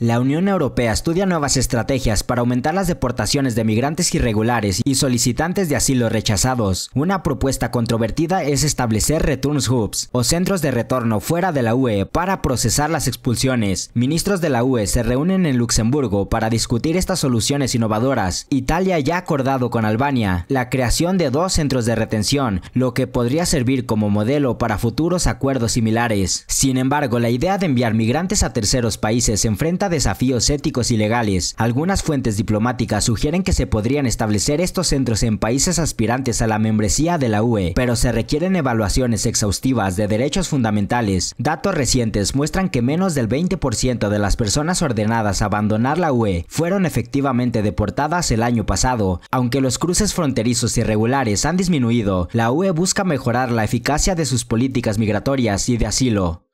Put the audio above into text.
La Unión Europea estudia nuevas estrategias para aumentar las deportaciones de migrantes irregulares y solicitantes de asilo rechazados. Una propuesta controvertida es establecer returns hubs o centros de retorno fuera de la UE para procesar las expulsiones. Ministros de la UE se reúnen en Luxemburgo para discutir estas soluciones innovadoras. Italia ya ha acordado con Albania la creación de dos centros de retención, lo que podría servir como modelo para futuros acuerdos similares. Sin embargo, la idea de enviar migrantes a terceros países enfrenta desafíos éticos y legales. Algunas fuentes diplomáticas sugieren que se podrían establecer estos centros en países aspirantes a la membresía de la UE, pero se requieren evaluaciones exhaustivas de derechos fundamentales. Datos recientes muestran que menos del 20% de las personas ordenadas a abandonar la UE fueron efectivamente deportadas el año pasado. Aunque los cruces fronterizos irregulares han disminuido, la UE busca mejorar la eficacia de sus políticas migratorias y de asilo.